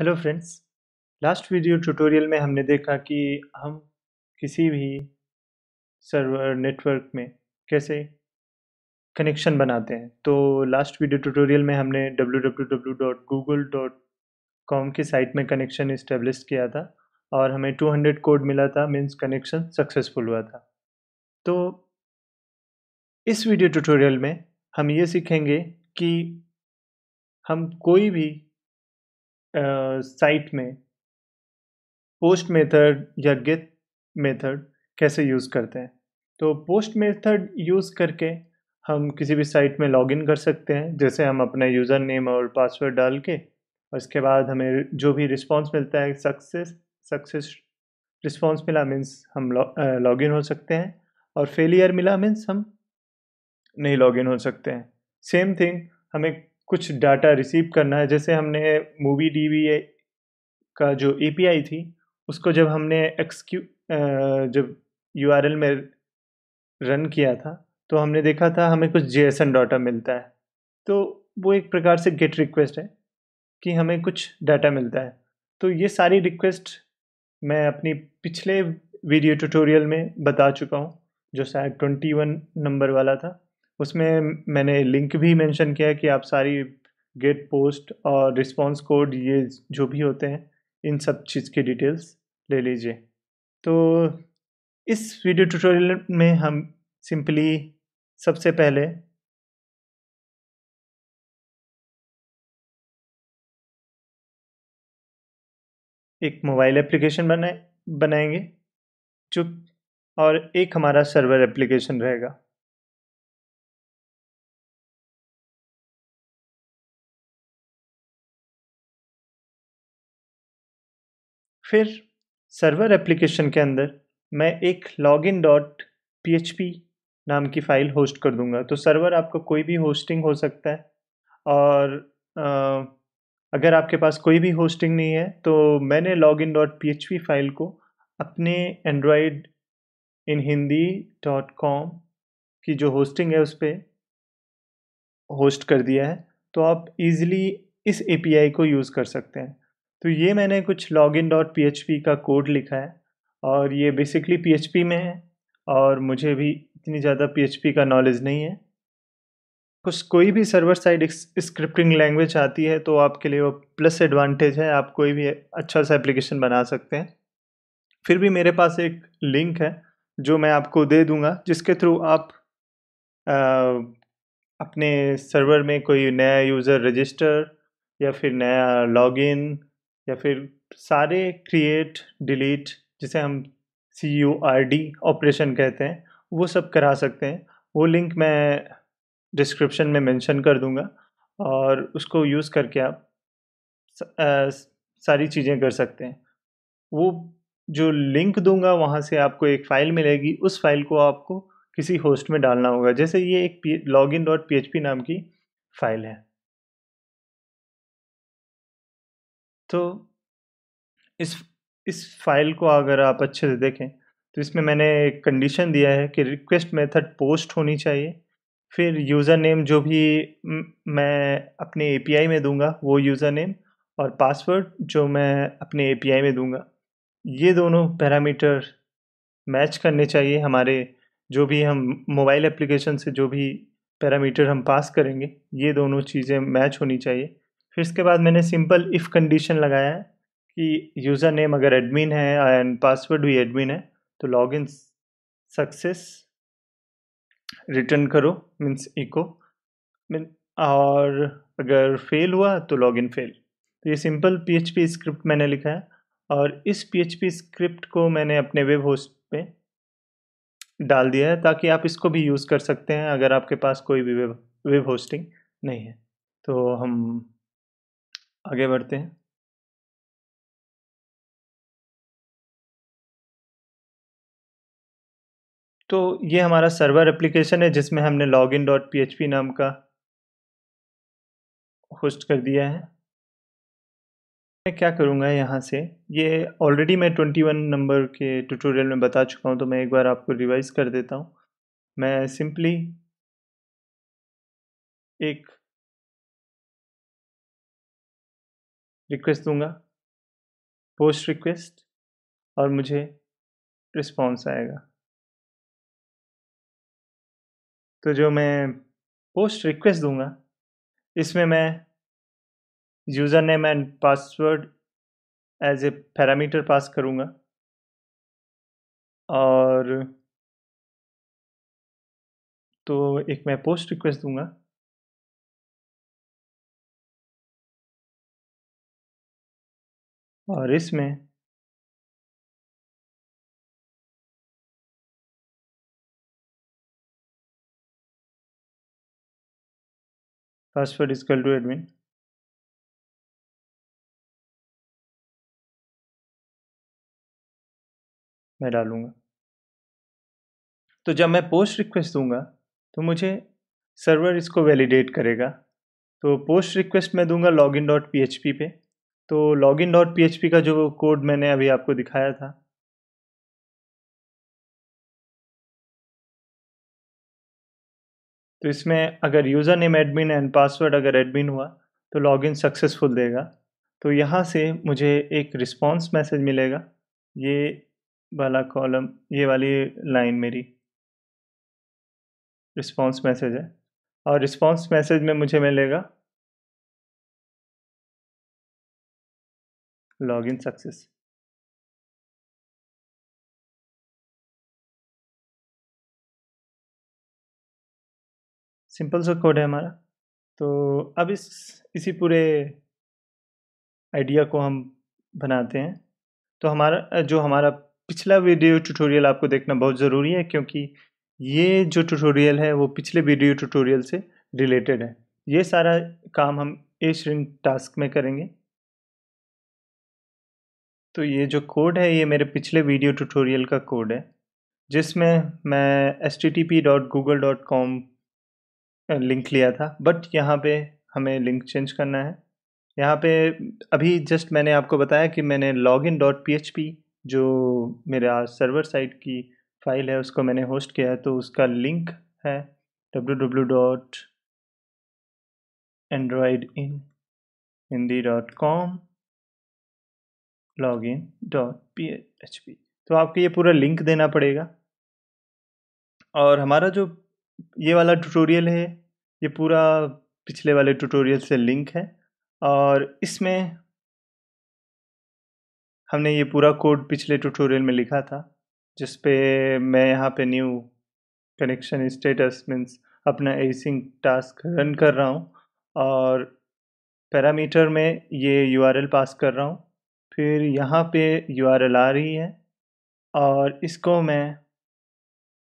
Hello friends last video tutorial में हमने देखा कि हम किसी भी सर्वर नेटवर्क में कैसे कनेक्शन बनाते हैं तो लास्ट वीडियो ट्यूटोरियल में हमने www.google.com की साइट में कनेक्शन इस्टेब्लिश किया था और हमें 200 कोड मिला था मीन्स कनेक्शन सक्सेसफुल हुआ था तो इस वीडियो ट्यूटोरियल में हम ये सीखेंगे कि हम कोई भी साइट में पोस्ट मेथड या गिट मेथड कैसे यूज़ करते हैं तो पोस्ट मेथड यूज़ करके हम किसी भी साइट में लॉगिन कर सकते हैं जैसे हम अपना यूज़र नेम और पासवर्ड डाल के और इसके बाद हमें जो भी रिस्पांस मिलता है सक्सेस सक्सेस रिस्पांस मिला मीन्स हम लॉग हो सकते हैं और फेलियर मिला मीन्स हम नहीं लॉग इन हो सकते हैं सेम थिंग हमें कुछ डाटा रिसीव करना है जैसे हमने मूवी डी का जो ए थी उसको जब हमने एक्सक्यू जब यू में रन किया था तो हमने देखा था हमें कुछ जे एस डाटा मिलता है तो वो एक प्रकार से गेट रिक्वेस्ट है कि हमें कुछ डाटा मिलता है तो ये सारी रिक्वेस्ट मैं अपनी पिछले वीडियो ट्यूटोरियल में बता चुका हूँ जो शायद ट्वेंटी वन नंबर वाला था उसमें मैंने लिंक भी मेंशन किया है कि आप सारी गेट पोस्ट और रिस्पांस कोड ये जो भी होते हैं इन सब चीज़ की डिटेल्स ले लीजिए तो इस वीडियो ट्यूटोरियल में हम सिंपली सबसे पहले एक मोबाइल एप्लीकेशन बनाए बनाएंगे जो और एक हमारा सर्वर एप्लीकेशन रहेगा फिर सर्वर एप्लीकेशन के अंदर मैं एक login dot P H P नाम की फ़ाइल होस्ट कर दूंगा तो सर्वर आपका कोई भी होस्टिंग हो सकता है और आ, अगर आपके पास कोई भी होस्टिंग नहीं है तो मैंने log in dot P file को अपने Android in Hindi dot com की जो होस्टिंग है उस पर होस्ट कर दिया है तो आप इजीली इस एपीआई को यूज़ कर सकते हैं तो ये मैंने कुछ लॉगिन डॉट पी का कोड लिखा है और ये बेसिकली पी में है और मुझे भी इतनी ज़्यादा पी का नॉलेज नहीं है कुछ कोई भी सर्वर साइड स्क्रिप्टिंग लैंग्वेज आती है तो आपके लिए वो प्लस एडवांटेज है आप कोई भी अच्छा सा एप्लीकेशन बना सकते हैं फिर भी मेरे पास एक लिंक है जो मैं आपको दे दूंगा जिसके थ्रू आप आ, अपने सर्वर में कोई नया यूज़र रजिस्टर या फिर नया लॉगिन या फिर सारे क्रिएट डिलीट जिसे हम C U R D operation कहते हैं वो सब करा सकते हैं वो लिंक मैं डिस्क्रिप्शन में मेंशन कर दूंगा और उसको यूज़ करके आप सारी चीज़ें कर सकते हैं वो जो लिंक दूंगा वहाँ से आपको एक फ़ाइल मिलेगी उस फाइल को आपको किसी होस्ट में डालना होगा जैसे ये एक लॉगिन डॉट पी नाम की फ़ाइल है तो इस इस फाइल को अगर आप अच्छे से देखें तो इसमें मैंने एक कंडीशन दिया है कि रिक्वेस्ट मेथड पोस्ट होनी चाहिए फिर यूज़र नेम जो भी मैं अपने एपीआई में दूंगा वो यूज़र नेम और पासवर्ड जो मैं अपने एपीआई में दूंगा ये दोनों पैरामीटर मैच करने चाहिए हमारे जो भी हम मोबाइल एप्लीकेशन से जो भी पैरामीटर हम पास करेंगे ये दोनों चीज़ें मैच होनी चाहिए फिर इसके बाद मैंने सिंपल इफ़ कंडीशन लगाया है कि यूज़र नेम अगर एडमिन है एंड पासवर्ड भी एडमिन है तो लॉग इन सक्सेस रिटर्न करो मीन्स इको मीन और अगर फेल हुआ तो लॉग इन फेल तो ये सिंपल पीएचपी स्क्रिप्ट मैंने लिखा है और इस पीएचपी स्क्रिप्ट को मैंने अपने वेब होस्ट पे डाल दिया है ताकि आप इसको भी यूज़ कर सकते हैं अगर आपके पास कोई भी वेब वेब होस्टिंग नहीं है तो हम आगे बढ़ते हैं तो ये हमारा सर्वर एप्लीकेशन है जिसमें हमने लॉगिन डॉट पी नाम का होस्ट कर दिया है मैं क्या करूँगा यहाँ से ये ऑलरेडी मैं 21 नंबर के ट्यूटोरियल में बता चुका हूँ तो मैं एक बार आपको रिवाइज कर देता हूँ मैं सिंपली एक रिक्वेस्ट दूंगा पोस्ट रिक्वेस्ट और मुझे रिस्पॉन्स आएगा तो जो मैं पोस्ट रिक्वेस्ट दूंगा इसमें मैं user name and password as a parameter pass करूँगा और तो एक मैं पोस्ट रिक्वेस्ट दूंगा और इसमें पासवर्ड इज टू एडमिन मैं डालूंगा तो जब मैं पोस्ट रिक्वेस्ट दूंगा तो मुझे सर्वर इसको वैलिडेट करेगा तो पोस्ट रिक्वेस्ट मैं दूंगा लॉगिन डॉट पी पे तो लॉगिन डॉट पी का जो कोड मैंने अभी आपको दिखाया था तो इसमें अगर user name admin and password अगर एडमिन हुआ तो लॉगिन सक्सेसफुल देगा तो यहाँ से मुझे एक रिस्पॉन्स मैसेज मिलेगा ये वाला कॉलम ये वाली लाइन मेरी रिस्पॉन्स मैसेज है और रिस्पॉन्स मैसेज में मुझे मिलेगा login success सिंपल सा कोड है हमारा तो अब इस इसी पूरे आइडिया को हम बनाते हैं तो हमारा जो हमारा पिछला वीडियो ट्यूटोरियल आपको देखना बहुत ज़रूरी है क्योंकि ये जो ट्यूटोरियल है वो पिछले वीडियो ट्यूटोरियल से रिलेटेड है ये सारा काम हम ए श्रिंग टास्क में करेंगे तो ये जो कोड है ये मेरे पिछले वीडियो ट्यूटोरियल का कोड है जिसमें मैं एस लिंक लिया था बट यहाँ पे हमें लिंक चेंज करना है यहाँ पे अभी जस्ट मैंने आपको बताया कि मैंने लॉगिन डॉट पी जो मेरा सर्वर साइट की फ़ाइल है उसको मैंने होस्ट किया है तो उसका लिंक है W W dot Android in Hindi dot com login dot P H P तो आपको ये पूरा लिंक देना पड़ेगा और हमारा जो ये वाला ट्यूटोरियल है ये पूरा पिछले वाले ट्यूटोरियल से लिंक है और इसमें हमने ये पूरा कोड पिछले ट्यूटोरियल में लिखा था जिस पे मैं यहाँ पे न्यू कनेक्शन स्टेटस मीन्स अपना एसिंग टास्क रन कर रहा हूँ और पैरामीटर में ये यूआरएल पास कर रहा हूँ फिर यहाँ पे यू आर एल आ रही है और इसको मैं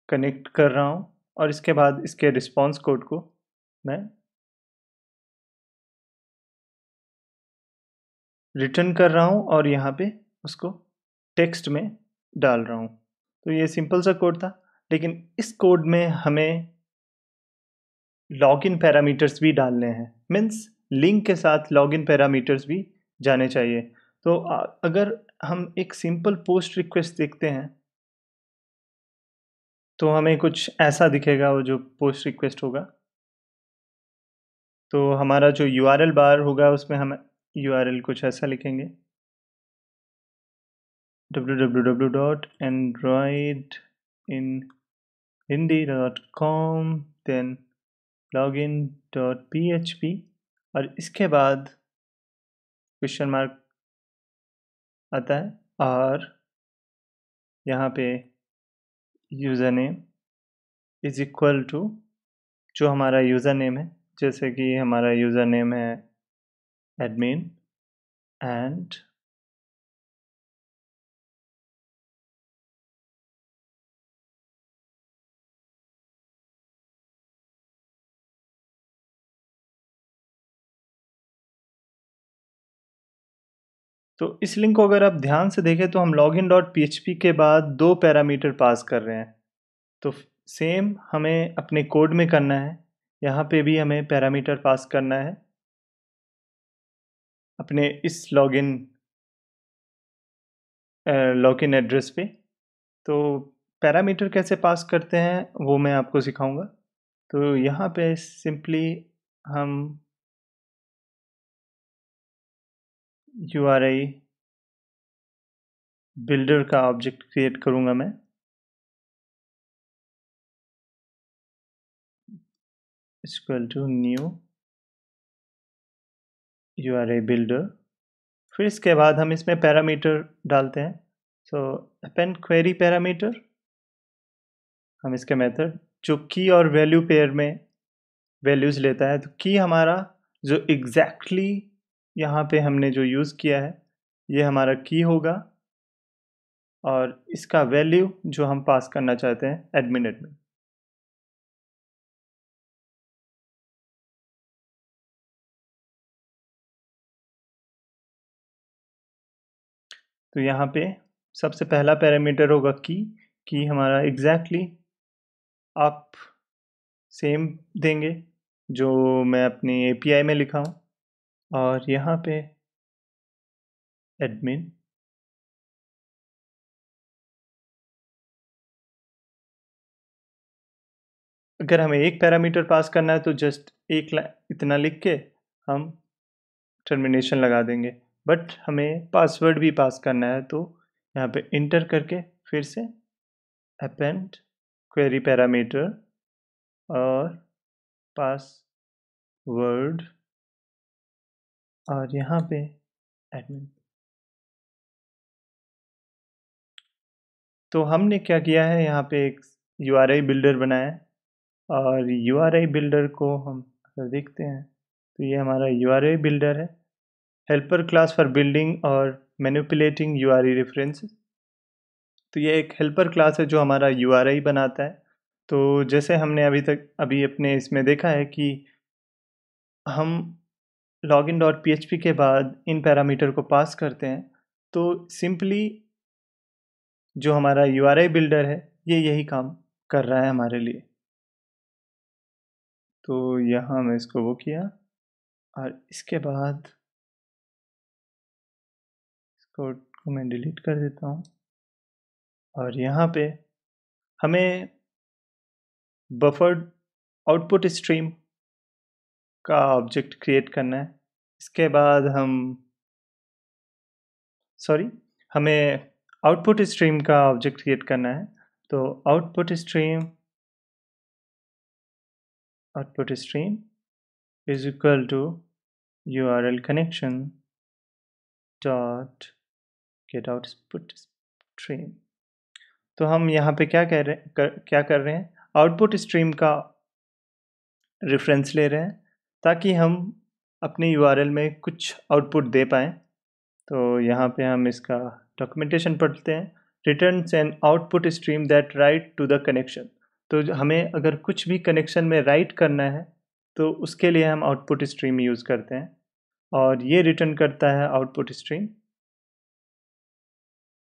कनेक्ट कर रहा हूँ और इसके बाद इसके रिस्पॉन्स कोड को मैं रिटर्न कर रहा हूँ और यहाँ पे उसको टेक्स्ट में डाल रहा हूँ तो ये सिंपल सा कोड था लेकिन इस कोड में हमें लॉगिन पैरामीटर्स भी डालने हैं मीन्स लिंक के साथ लॉगिन पैरामीटर्स भी जाने चाहिए तो अगर हम एक सिंपल पोस्ट रिक्वेस्ट देखते हैं तो हमें कुछ ऐसा दिखेगा वो जो पोस्ट रिक्वेस्ट होगा तो हमारा जो यू बार होगा उसमें हम यू कुछ ऐसा लिखेंगे www.androidinhindi.com then login.php और इसके बाद क्वेश्चन मार्क आता है आर यहाँ पे user name is equal to जो हमारा यूज़र नेम है जैसे कि हमारा यूज़र नेम है एडमिन एंड तो इस लिंक को अगर आप ध्यान से देखें तो हम लॉगिन डॉट पी के बाद दो पैरामीटर पास कर रहे हैं तो सेम हमें अपने कोड में करना है यहाँ पे भी हमें पैरामीटर पास करना है अपने इस लॉगिन लॉगिन एड्रेस पे तो पैरामीटर कैसे पास करते हैं वो मैं आपको सिखाऊंगा तो यहाँ पे सिंपली हम यू आर आई बिल्डर का ऑब्जेक्ट क्रिएट करूँगा मैं equal to new U R I builder फिर इसके बाद हम इसमें पैरामीटर डालते हैं सो अपन क्वेरी पैरामीटर हम इसके मेथड जो की और वैल्यू पेयर में वैल्यूज़ लेता है तो की हमारा जो एग्जैक्टली exactly यहाँ पे हमने जो यूज़ किया है ये हमारा की होगा और इसका वैल्यू जो हम पास करना चाहते हैं एडमिन एडमिन तो यहाँ पे सबसे पहला पैरामीटर होगा की की हमारा एग्जैक्टली exactly आप सेम देंगे जो मैं अपनी एपीआई में लिखा हूँ और यहाँ पे एडमिन अगर हमें एक पैरामीटर पास करना है तो जस्ट एक इतना लिख के हम टर्मिनेशन लगा देंगे बट हमें पासवर्ड भी पास करना है तो यहाँ पे इंटर करके फिर से अपेंट क्वेरी पैरामीटर और पासवर्ड और यहाँ पे एडमिन तो हमने क्या किया है यहाँ पे एक यू आर आई बिल्डर बनाया है और यू आर आई बिल्डर को हम अगर देखते हैं तो ये हमारा यू आर आई बिल्डर है हेल्पर क्लास फॉर बिल्डिंग और manipulating U R I references तो ये एक हेल्पर क्लास है जो हमारा यू आर आई बनाता है तो जैसे हमने अभी तक अभी अपने इसमें देखा है कि हम लॉगिन डॉट पी के बाद इन पैरामीटर को पास करते हैं तो सिंपली जो हमारा यू बिल्डर है ये यही काम कर रहा है हमारे लिए तो यहाँ मैं इसको वो किया और इसके बाद इसको को मैं डिलीट कर देता हूँ और यहाँ पे हमें बफर्ड आउटपुट स्ट्रीम का ऑब्जेक्ट क्रिएट करना है इसके बाद हम सॉरी हमें आउटपुट स्ट्रीम का ऑब्जेक्ट क्रिएट करना है तो output stream output stream is equal to U R L connection dot get output stream तो हम यहाँ पे क्या कह रहे कर, क्या कर रहे हैं आउटपुट स्ट्रीम का रेफरेंस ले रहे हैं ताकि हम अपने यू में कुछ आउटपुट दे पाएँ तो यहाँ पे हम इसका डॉक्यूमेंटेशन पढ़ते हैं return an output stream that write to the connection तो हमें अगर कुछ भी कनेक्शन में राइट करना है तो उसके लिए हम आउटपुट स्ट्रीम यूज़ करते हैं और ये रिटर्न करता है आउटपुट स्ट्रीम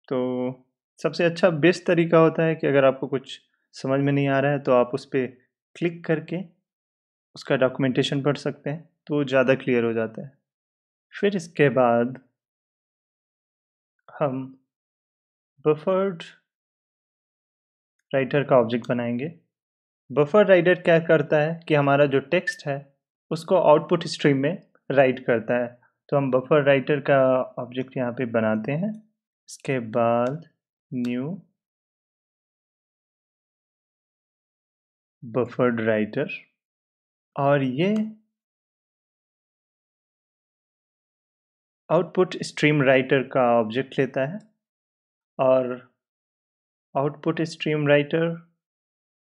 तो सबसे अच्छा बेस्ट तरीका होता है कि अगर आपको कुछ समझ में नहीं आ रहा है तो आप उस पर क्लिक करके उसका डॉक्यूमेंटेशन पढ़ सकते हैं तो ज़्यादा क्लियर हो जाता है फिर इसके बाद हम बफर्ड राइटर का ऑब्जेक्ट बनाएंगे बफर राइटर क्या करता है कि हमारा जो टेक्स्ट है उसको आउटपुट स्ट्रीम में राइट करता है तो हम बफर राइटर का ऑब्जेक्ट यहाँ पे बनाते हैं इसके बाद न्यू बफर्ड राइटर और ये आउटपुट स्ट्रीम राइटर का ऑब्जेक्ट लेता है और आउटपुट स्ट्रीम राइटर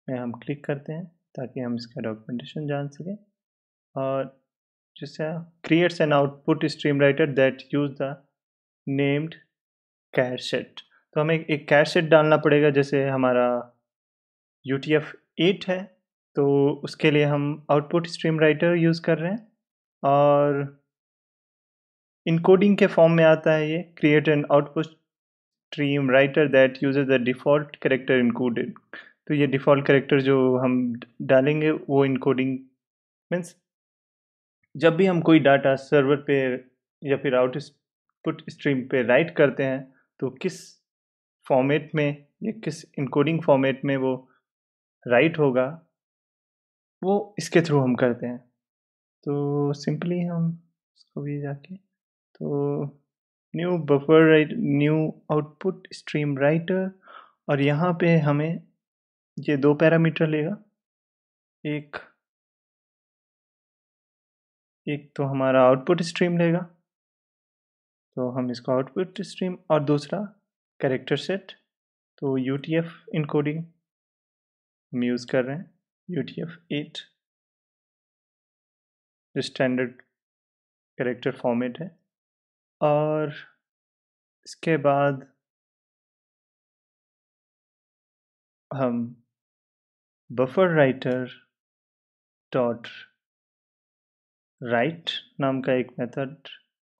में हम क्लिक करते हैं ताकि हम इसका डॉक्यूमेंटेशन जान सकें और जैसे creates an output stream writer that use the named charset तो हमें एक कैशेट डालना पड़ेगा जैसे हमारा यू टी एफ एट है तो उसके लिए हम आउटपुट स्ट्रीम राइटर यूज़ कर रहे हैं और इनकोडिंग के फॉर्म में आता है ये create an output stream writer that use the default character encoded तो ये डिफ़ॉल्ट करेक्टर जो हम डालेंगे वो इनकोडिंग मीन्स जब भी हम कोई डाटा सर्वर पे या फिर आउटपुट स्ट्रीम पे राइट करते हैं तो किस फॉर्मेट में या किस इनकोडिंग फॉर्मेट में वो राइट होगा वो इसके थ्रू हम करते हैं तो सिंपली हम इसको भी जाके तो new buffer write new output stream writer और यहाँ पे हमें ये दो पैरामीटर लेगा एक एक तो हमारा आउटपुट स्ट्रीम लेगा तो हम इसको आउटपुट स्ट्रीम और दूसरा करेक्टर सेट तो यू टी एफ इनकोडिंग हम यूज़ कर रहे हैं utf-8 जो स्टैंडर्ड करेक्टर फॉर्मेट है और इसके बाद हम बफर राइटर डॉट राइट नाम का एक मेथड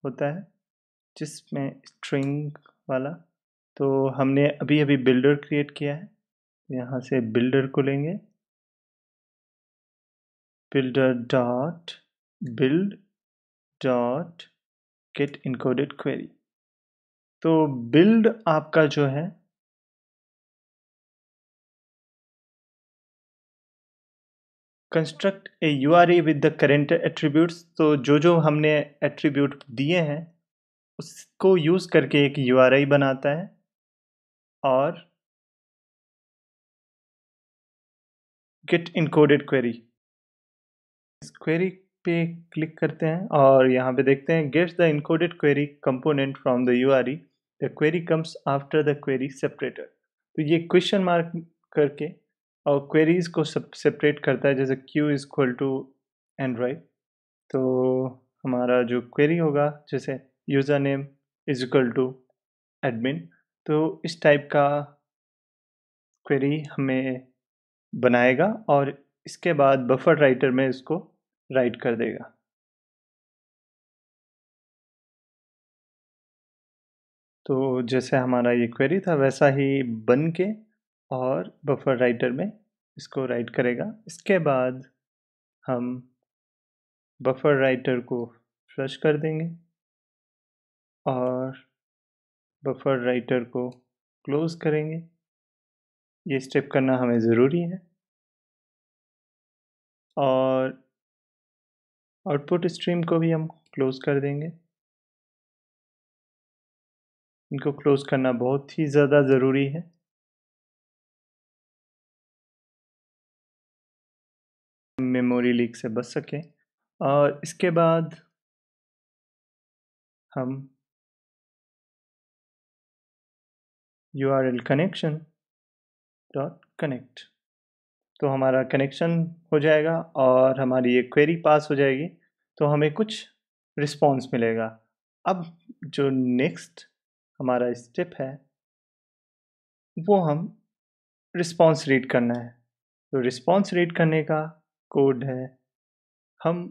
होता है जिसमें स्ट्रिंग वाला तो हमने अभी अभी बिल्डर क्रिएट किया है यहाँ से बिल्डर को लेंगे builder dot build dot get encoded query तो build आपका जो है construct a URI with the current attributes तो जो जो हमने एट्रीब्यूट दिए हैं उसको यूज़ करके एक URI बनाता है और get encoded query इस क्वेरी पे क्लिक करते हैं और यहाँ पे देखते हैं gets the encoded query component from the U R E the query comes after the query separator तो ये क्वेश्चन मार्क करके और क्वेरीज को सेपरेट करता है जैसे Q is equal to Android तो हमारा जो क्वेरी होगा जैसे user name is equal to admin तो इस टाइप का क्वेरी हमें बनाएगा और इसके बाद बफर राइटर में इसको राइट कर देगा तो जैसे हमारा ये क्वेरी था वैसा ही बन के और बफर राइटर में इसको राइट करेगा इसके बाद हम बफर राइटर को फ्लश कर देंगे और बफर राइटर को क्लोज़ करेंगे ये स्टेप करना हमें ज़रूरी है और आउटपुट स्ट्रीम को भी हम क्लोज़ कर देंगे इनको क्लोज़ करना बहुत ही ज़्यादा ज़रूरी है मेमोरी लीक से बच सकें और इसके बाद हम U R L connection dot connect तो हमारा कनेक्शन हो जाएगा और हमारी ये क्वेरी पास हो जाएगी तो हमें कुछ रिस्पॉन्स मिलेगा अब जो नेक्स्ट हमारा स्टेप है वो हम रिस्पॉन्स रीड करना है तो रिस्पॉन्स रीड करने का कोड है हम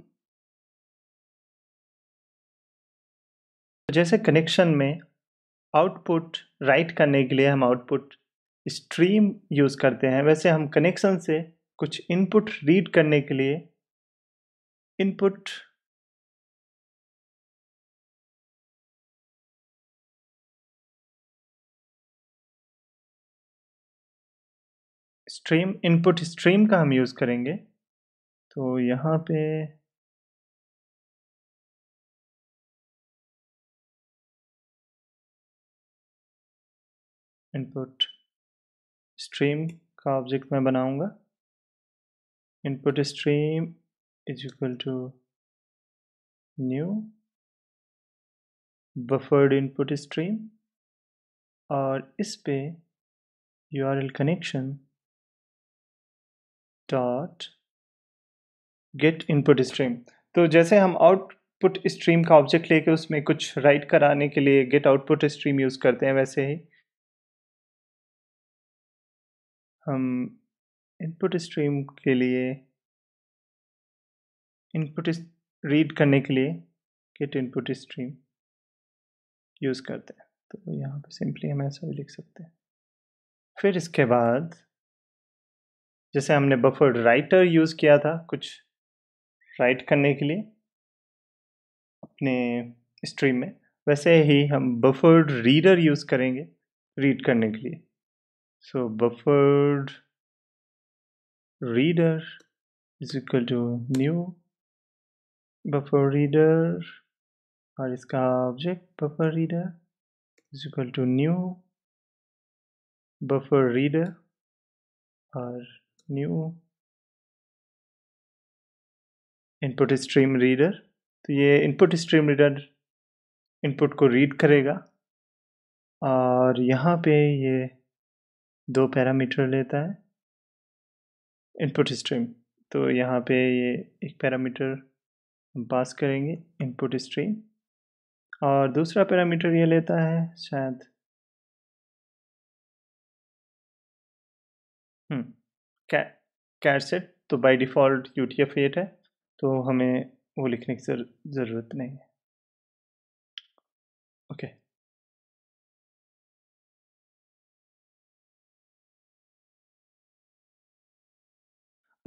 जैसे कनेक्शन में आउटपुट राइट करने के लिए हम आउटपुट स्ट्रीम यूज़ करते हैं वैसे हम कनेक्शन से कुछ इनपुट रीड करने के लिए इनपुट स्ट्रीम इनपुट स्ट्रीम का हम यूज़ करेंगे तो यहाँ पे इनपुट स्ट्रीम का ऑब्जेक्ट मैं बनाऊंगा input stream is equal to new buffered input stream और इस पे U R L connection dot get input stream तो जैसे हम आउटपुट स्ट्रीम का ऑब्जेक्ट लेके उसमें कुछ राइट कराने के लिए गेट आउटपुट स्ट्रीम यूज़ करते हैं वैसे ही हम इनपुट स्ट्रीम के लिए इनपुट रीड करने के लिए किट इनपुट स्ट्रीम यूज़ करते हैं तो यहाँ पे सिंपली हम ऐसा भी लिख सकते हैं फिर इसके बाद जैसे हमने बफर राइटर यूज़ किया था कुछ राइट करने के लिए अपने स्ट्रीम में वैसे ही हम बफर्ड रीडर यूज़ करेंगे रीड करने के लिए so buffered reader is equal to new buffer reader और इसका object buffer reader is equal to new buffer reader और न्यू इनपुट स्ट्रीम रीडर तो ये इनपुट स्ट्रीम रीडर इनपुट को रीड करेगा और यहाँ पे ये दो पैरामीटर लेता है इनपुट स्ट्रीम तो यहाँ पे ये एक पैरामीटर हम पास करेंगे इनपुट स्ट्रीम और दूसरा पैरामीटर ये लेता है शायद सेट हम्म, तो by default U T F eight है तो हमें वो लिखने की जरूरत नहीं है ओके okay.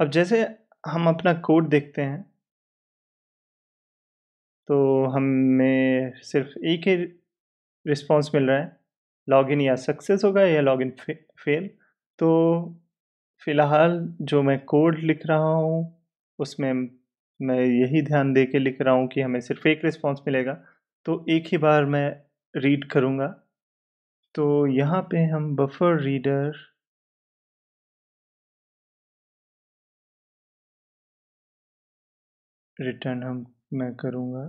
अब जैसे हम अपना कोड देखते हैं तो हमें सिर्फ एक ही रिस्पॉन्स मिल रहा है लॉगिन या सक्सेस होगा या लॉगिन फे, फेल तो फ़िलहाल जो मैं कोड लिख रहा हूँ उसमें मैं यही ध्यान दे के लिख रहा हूँ कि हमें सिर्फ एक रिस्पॉन्स मिलेगा तो एक ही बार मैं रीड करूँगा तो यहाँ पे हम बफर रीडर रिटर्न हम मैं करूँगा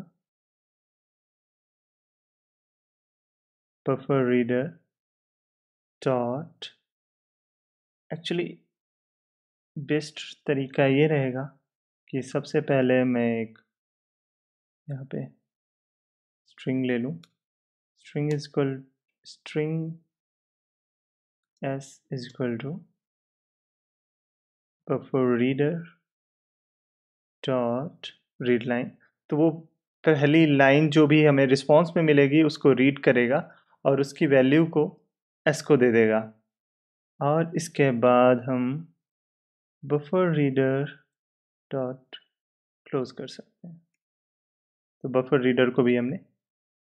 buffer reader dot actually best तरीका ये रहेगा कि सबसे पहले मैं एक यहाँ पे स्ट्रिंग ले लूँ string is equal string S is equal to buffer reader dot read line तो वो पहली लाइन जो भी हमें रिस्पॉन्स में मिलेगी उसको रीड करेगा और उसकी वैल्यू को एस को दे देगा और इसके बाद हम बफर रीडर डॉट क्लोज कर सकते हैं तो बफर रीडर को भी हमने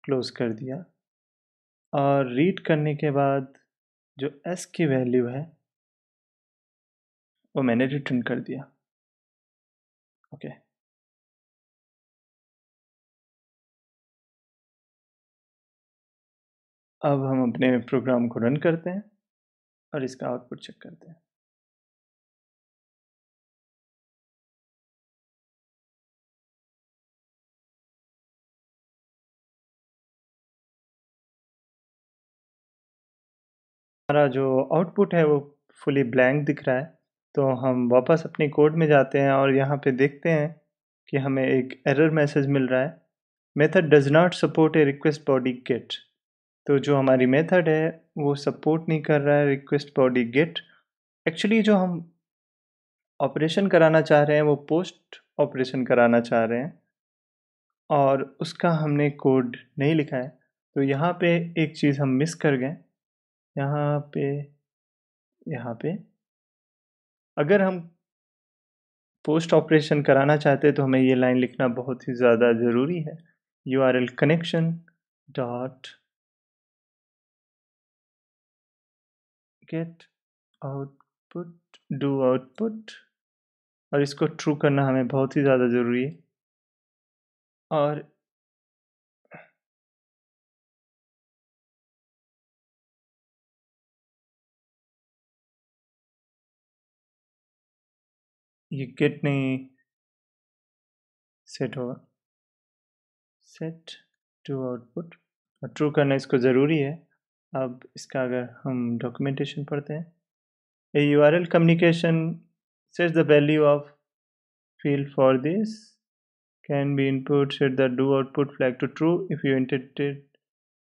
क्लोज कर दिया और रीड करने के बाद जो एस की वैल्यू है वो मैंने रिटर्न कर दिया ओके okay. अब हम अपने प्रोग्राम को रन करते हैं और इसका आउटपुट चेक करते हैं हमारा जो आउटपुट है वो फुली ब्लैंक दिख रहा है तो हम वापस अपने कोड में जाते हैं और यहाँ पे देखते हैं कि हमें एक एरर मैसेज मिल रहा है method does not support a request body get तो जो हमारी मेथड है वो सपोर्ट नहीं कर रहा है रिक्वेस्ट बॉडी गेट एक्चुअली जो हम ऑपरेशन कराना चाह रहे हैं वो पोस्ट ऑपरेशन कराना चाह रहे हैं और उसका हमने कोड नहीं लिखा है तो यहाँ पे एक चीज़ हम मिस कर गए यहाँ पे यहाँ पे अगर हम पोस्ट ऑपरेशन कराना चाहते तो हमें ये लाइन लिखना बहुत ही ज़्यादा ज़रूरी है U R L connection dot get output do output और इसको ट्रू करना हमें बहुत ही ज़्यादा ज़रूरी है और ये गेट नहीं सेट होगा सेट टू आउटपुट और ट्रू करना इसको ज़रूरी है अब इसका अगर हम डॉक्यूमेंटेशन पढ़ते हैं A U R L communication set the value of field for this can be input set the do output flag to true if you intend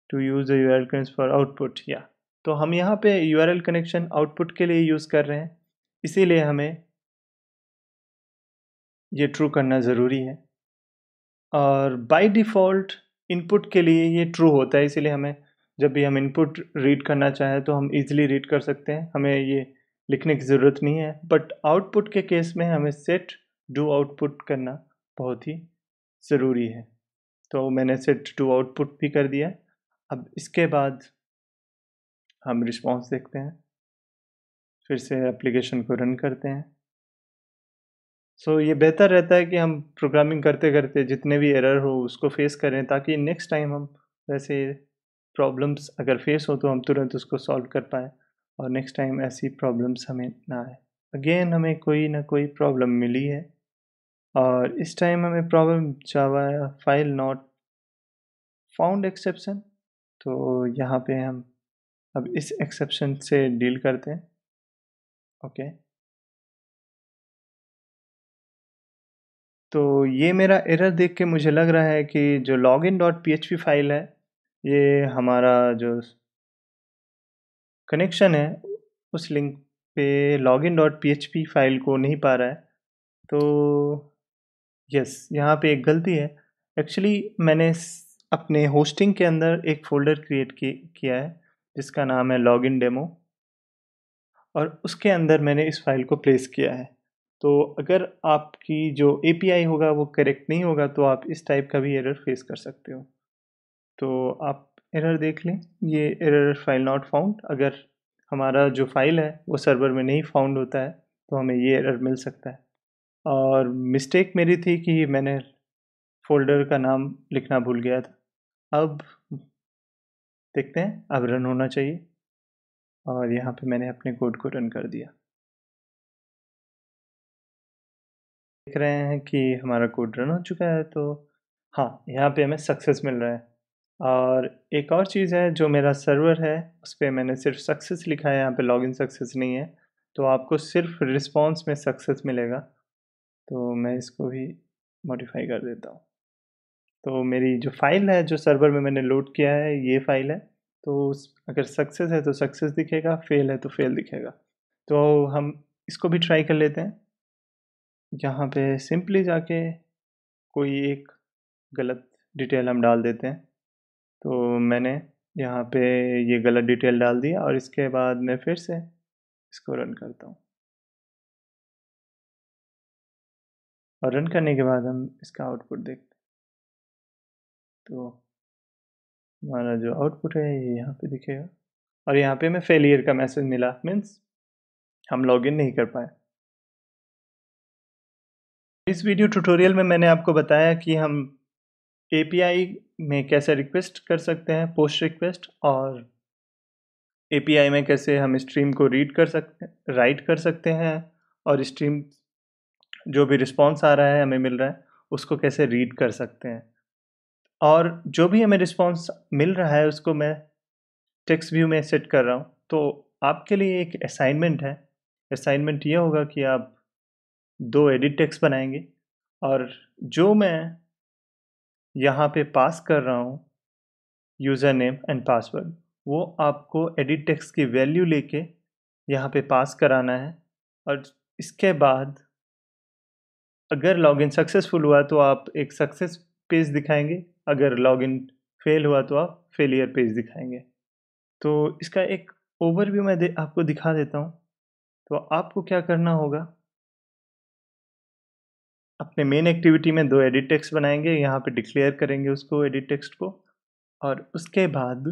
to use the U R L connection for output या तो हम यहाँ पे U R L connection output के लिए use कर रहे हैं इसीलिए हमें ये ट्रू करना ज़रूरी है और बाई डिफ़ॉल्ट इनपुट के लिए ये ट्रू होता है इसीलिए हमें जब भी हम इनपुट रीड करना चाहें तो हम इजीली रीड कर सकते हैं हमें ये लिखने की ज़रूरत नहीं है बट आउटपुट के केस में हमें सेट डू आउटपुट करना बहुत ही ज़रूरी है तो मैंने सेट टू आउटपुट भी कर दिया अब इसके बाद हम रिस्पॉन्स देखते हैं फिर से एप्लीकेशन को रन करते हैं सो so, ये बेहतर रहता है कि हम प्रोग्रामिंग करते करते जितने भी एरर हो उसको फेस करें ताकि नेक्स्ट टाइम हम वैसे प्रॉब्लम्स अगर फेस हो तो हम तुरंत उसको सॉल्व कर पाए और नेक्स्ट टाइम ऐसी प्रॉब्लम्स हमें ना आए अगेन हमें कोई ना कोई प्रॉब्लम मिली है और इस टाइम हमें problem Java file not found exception तो यहाँ पे हम अब इस एक्सेप्शन से डील करते हैं ओके तो ये मेरा एरर देख के मुझे लग रहा है कि जो log in dot P file है ये हमारा जो कनेक्शन है उस लिंक पे लॉगिन डॉट पी फाइल को नहीं पा रहा है तो यस यहाँ पे एक गलती है एक्चुअली मैंने अपने होस्टिंग के अंदर एक फ़ोल्डर क्रिएट किया है जिसका नाम है लॉगिन डेमो और उसके अंदर मैंने इस फाइल को प्लेस किया है तो अगर आपकी जो एपीआई होगा वो करेक्ट नहीं होगा तो आप इस टाइप का भी एरर फेस कर सकते हो तो आप एरर देख लें ये एरर फाइल नॉट फाउंड अगर हमारा जो फाइल है वो सर्वर में नहीं फाउंड होता है तो हमें ये एरर मिल सकता है और मिस्टेक मेरी थी कि मैंने फोल्डर का नाम लिखना भूल गया था अब देखते हैं अब रन होना चाहिए और यहाँ पे मैंने अपने कोड को रन कर दिया देख रहे हैं कि हमारा कोड रन हो चुका है तो हाँ यहाँ पे हमें सक्सेस मिल रहा है और एक और चीज़ है जो मेरा सर्वर है उस पर मैंने सिर्फ सक्सेस लिखा है यहाँ पे लॉगिन सक्सेस नहीं है तो आपको सिर्फ रिस्पॉन्स में सक्सेस मिलेगा तो मैं इसको भी मॉडिफाई कर देता हूँ तो मेरी जो फाइल है जो सर्वर में मैंने लोड किया है ये फाइल है तो अगर सक्सेस है तो सक्सेस दिखेगा फेल है तो फेल दिखेगा तो हम इसको भी ट्राई कर लेते हैं यहाँ पे सिंपली जाके कोई एक गलत डिटेल हम डाल देते हैं तो मैंने यहाँ पे ये गलत डिटेल डाल दिया और इसके बाद मैं फिर से इसको रन करता हूँ और रन करने के बाद हम इसका आउटपुट देखते तो हमारा जो आउटपुट है ये यहाँ पे दिखेगा और यहाँ पे मैं फेलियर का मैसेज मिला मीन्स हम लॉगिन नहीं कर पाए इस वीडियो ट्यूटोरियल में मैंने आपको बताया कि हम एपीआई में कैसे रिक्वेस्ट कर सकते हैं पोस्ट रिक्वेस्ट और एपीआई में कैसे हम स्ट्रीम को रीड कर सकते राइट कर सकते हैं और स्ट्रीम जो भी रिस्पॉन्स आ रहा है हमें मिल रहा है उसको कैसे रीड कर सकते हैं और जो भी हमें रिस्पॉन्स मिल रहा है उसको मैं टेक्स्ट व्यू में सेट कर रहा हूँ तो आपके लिए एक असाइनमेंट है असाइनमेंट ये होगा कि आप दो एडिट टेक्स्ट बनाएंगे और जो मैं यहाँ पे पास कर रहा हूँ यूज़र नेम एंड पासवर्ड वो आपको एडिट टेक्स्ट की वैल्यू लेके यहाँ पे पास कराना है और इसके बाद अगर लॉगिन सक्सेसफुल हुआ तो आप एक सक्सेस पेज दिखाएंगे अगर लॉगिन फेल हुआ तो आप फेलियर पेज दिखाएंगे तो इसका एक ओवरव्यू मैं आपको दिखा देता हूँ तो आपको क्या करना होगा अपने मेन एक्टिविटी में दो एडिट टेक्स्ट बनाएंगे यहाँ पे डिक्लेयर करेंगे उसको एडिट टेक्स्ट को और उसके बाद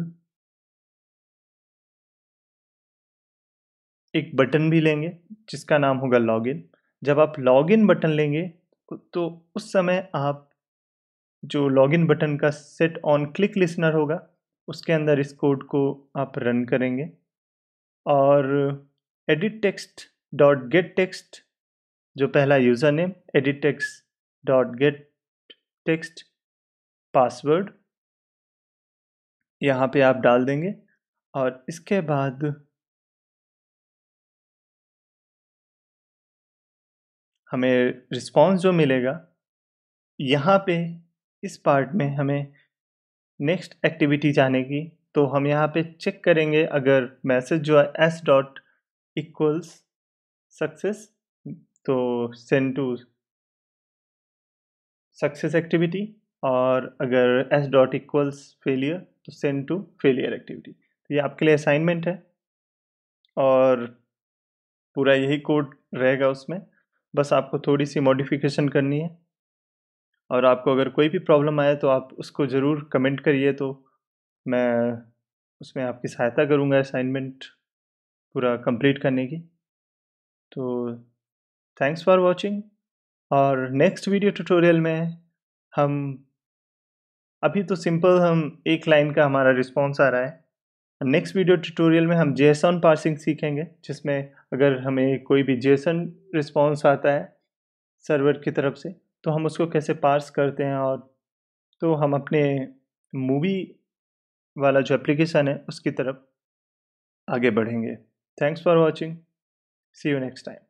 एक बटन भी लेंगे जिसका नाम होगा लॉगिन जब आप लॉगिन बटन लेंगे तो उस समय आप जो लॉगिन बटन का सेट ऑन क्लिक लिसनर होगा उसके अंदर इस कोड को आप रन करेंगे और edit text dot get text जो पहला user name edit text dot get text password यहाँ पे आप डाल देंगे और इसके बाद हमें रिस्पांस जो मिलेगा यहाँ पे इस पार्ट में हमें नेक्स्ट एक्टिविटी जाने की तो हम यहाँ पे चेक करेंगे अगर मैसेज जो है एस डॉट इक्वल्स सक्सेस तो सेंड टू सक्सेस एक्टिविटी और अगर एस डॉट इक्वल्स फेलियर तो सेंड टू फेलियर एक्टिविटी तो ये आपके लिए असाइनमेंट है और पूरा यही कोड रहेगा उसमें बस आपको थोड़ी सी मॉडिफिकेशन करनी है और आपको अगर कोई भी प्रॉब्लम आए तो आप उसको ज़रूर कमेंट करिए तो मैं उसमें आपकी सहायता करूँगा असाइनमेंट पूरा कंप्लीट करने की तो थैंक्स फॉर वॉचिंग और नेक्स्ट वीडियो ट्यूटोरियल में हम अभी तो सिंपल हम एक लाइन का हमारा रिस्पॉन्स आ रहा है नेक्स्ट वीडियो ट्यूटोरियल में हम जेसन पार्सिंग सीखेंगे जिसमें अगर हमें कोई भी जेसन रिस्पॉन्स आता है सर्वर की तरफ से तो हम उसको कैसे पार्स करते हैं और तो हम अपने मूवी वाला जो एप्लीकेशन है उसकी तरफ आगे बढ़ेंगे thanks for watching see you next time